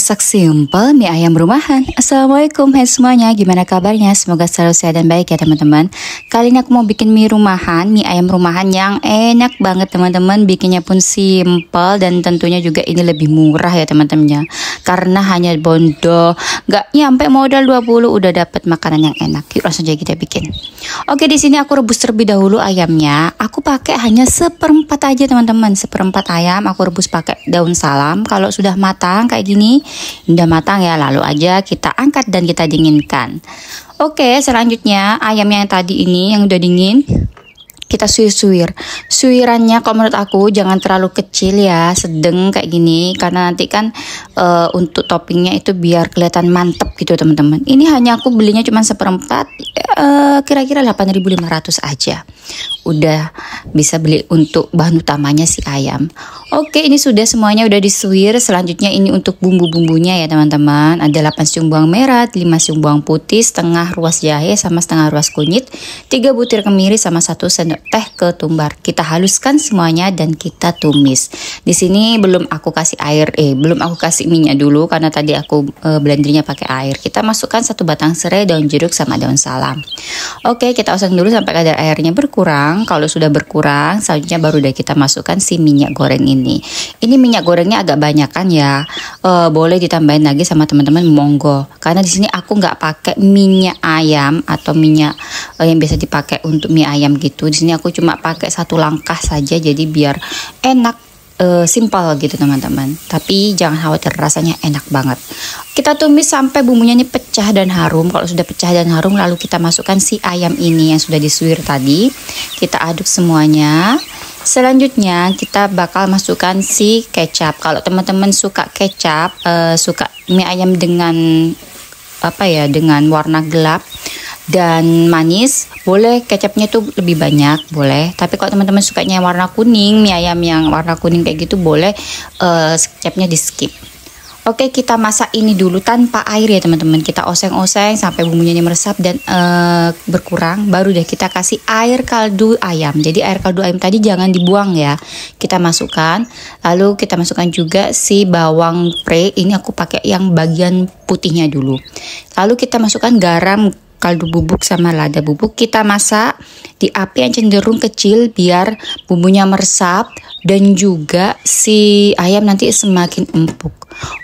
masak simple mie ayam rumahan Assalamualaikum hai semuanya gimana kabarnya semoga selalu sehat dan baik ya teman-teman kali ini aku mau bikin mie rumahan mie ayam rumahan yang enak banget teman-teman bikinnya pun simple dan tentunya juga ini lebih murah ya teman-temannya karena hanya bondo nggak nyampe modal 20 udah dapat makanan yang enak yuk langsung aja kita bikin oke di sini aku rebus terlebih dahulu ayamnya aku pakai hanya seperempat aja teman-teman seperempat ayam aku rebus pakai daun salam kalau sudah matang kayak gini udah matang ya lalu aja kita angkat dan kita dinginkan oke selanjutnya ayam yang tadi ini yang udah dingin kita suwir-suwir. Suwirannya kalau menurut aku jangan terlalu kecil ya, sedeng kayak gini karena nanti kan uh, untuk toppingnya itu biar kelihatan mantep gitu teman-teman. Ini hanya aku belinya cuma seperempat kira eh, kira-kira 8.500 aja. Udah bisa beli untuk bahan utamanya si ayam. Oke, ini sudah semuanya udah disuir. Selanjutnya ini untuk bumbu-bumbunya ya, teman-teman. Ada 8 siung bawang merah, 5 siung bawang putih, setengah ruas jahe sama setengah ruas kunyit, 3 butir kemiri sama 1 sendok teh ketumbar. Kita haluskan semuanya dan kita tumis. Di sini belum aku kasih air, eh belum aku kasih minyak dulu karena tadi aku e, blendernya pakai air. Kita masukkan satu batang serai, daun jeruk sama daun salam. Oke, kita oseng dulu sampai kadar airnya berkurang. Kalau sudah berkurang, selanjutnya baru deh kita masukkan si minyak goreng ini. Ini minyak gorengnya agak banyak kan ya. E, boleh ditambahin lagi sama teman-teman monggo. Karena di sini aku nggak pakai minyak ayam atau minyak e, yang biasa dipakai untuk mie ayam gitu. Di sini aku cuma pakai satu langkah saja jadi biar enak uh, simpel gitu teman-teman. Tapi jangan khawatir rasanya enak banget. Kita tumis sampai bumbunya ini pecah dan harum. Kalau sudah pecah dan harum lalu kita masukkan si ayam ini yang sudah disuir tadi. Kita aduk semuanya. Selanjutnya kita bakal masukkan si kecap. Kalau teman-teman suka kecap, uh, suka mie ayam dengan apa ya dengan warna gelap dan manis boleh kecapnya tuh lebih banyak boleh tapi kalau teman-teman sukanya yang warna kuning mie ayam yang warna kuning kayak gitu boleh uh, kecapnya di skip Oke, kita masak ini dulu tanpa air ya teman-teman. Kita oseng-oseng sampai bumbunya ini meresap dan uh, berkurang. Baru deh kita kasih air kaldu ayam. Jadi air kaldu ayam tadi jangan dibuang ya. Kita masukkan. Lalu kita masukkan juga si bawang pre. Ini aku pakai yang bagian putihnya dulu. Lalu kita masukkan garam kaldu bubuk sama lada bubuk kita masak di api yang cenderung kecil biar bumbunya meresap dan juga si ayam nanti semakin empuk.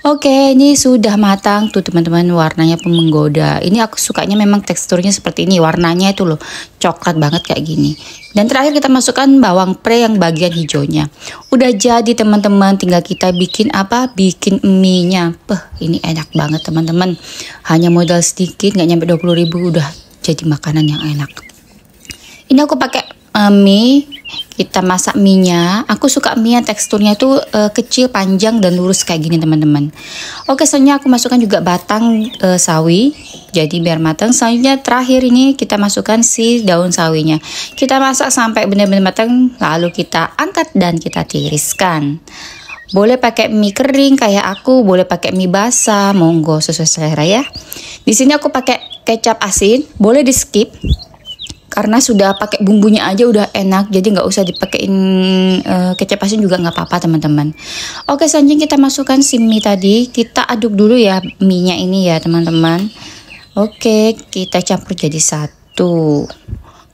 Oke, ini sudah matang tuh teman-teman warnanya pun menggoda. Ini aku sukanya memang teksturnya seperti ini, warnanya itu loh coklat banget kayak gini. Dan terakhir kita masukkan bawang pre yang bagian hijaunya. Udah jadi teman-teman, tinggal kita bikin apa? Bikin mie-nya. Beh, ini enak banget teman-teman. Hanya modal sedikit, nggak nyampe 20 ribu udah jadi makanan yang enak ini aku pakai uh, mie kita masak minyak aku suka mie yang teksturnya itu uh, eh, kecil panjang dan lurus kayak gini teman-teman oke selanjutnya aku masukkan juga batang uh, sawi jadi biar matang selanjutnya terakhir ini kita masukkan si daun sawinya kita masak sampai benar-benar matang lalu kita angkat dan kita tiriskan boleh pakai mie kering kayak aku, boleh pakai mie basah, monggo sesuai selera ya. Di sini aku pakai kecap asin boleh di skip karena sudah pakai bumbunya aja udah enak jadi nggak usah dipakein uh, kecap asin juga nggak apa-apa teman-teman oke selanjutnya kita masukkan si mie tadi kita aduk dulu ya minyak ini ya teman-teman oke kita campur jadi satu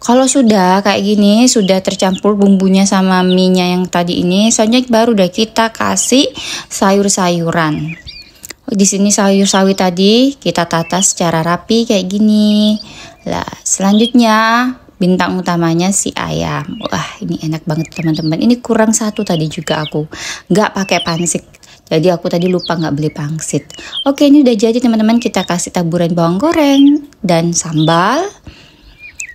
kalau sudah kayak gini sudah tercampur bumbunya sama minyak yang tadi ini selanjutnya baru udah kita kasih sayur-sayuran di sini sayur sawi tadi kita tata secara rapi kayak gini. Lah, selanjutnya bintang utamanya si ayam. Wah, ini enak banget teman-teman. Ini kurang satu tadi juga aku. Nggak pakai pangsit. Jadi aku tadi lupa nggak beli pangsit. Oke, ini udah jadi teman-teman. Kita kasih taburan bawang goreng dan sambal.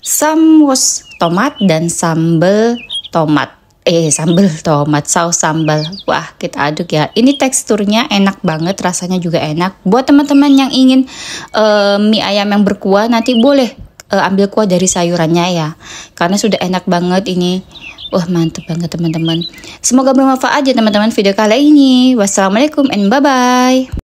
samwas tomat dan sambal tomat eh sambal tomat saus sambal wah kita aduk ya ini teksturnya enak banget rasanya juga enak buat teman-teman yang ingin uh, mie ayam yang berkuah nanti boleh uh, ambil kuah dari sayurannya ya karena sudah enak banget ini wah mantep banget teman-teman semoga bermanfaat ya teman-teman video kali ini wassalamualaikum and bye bye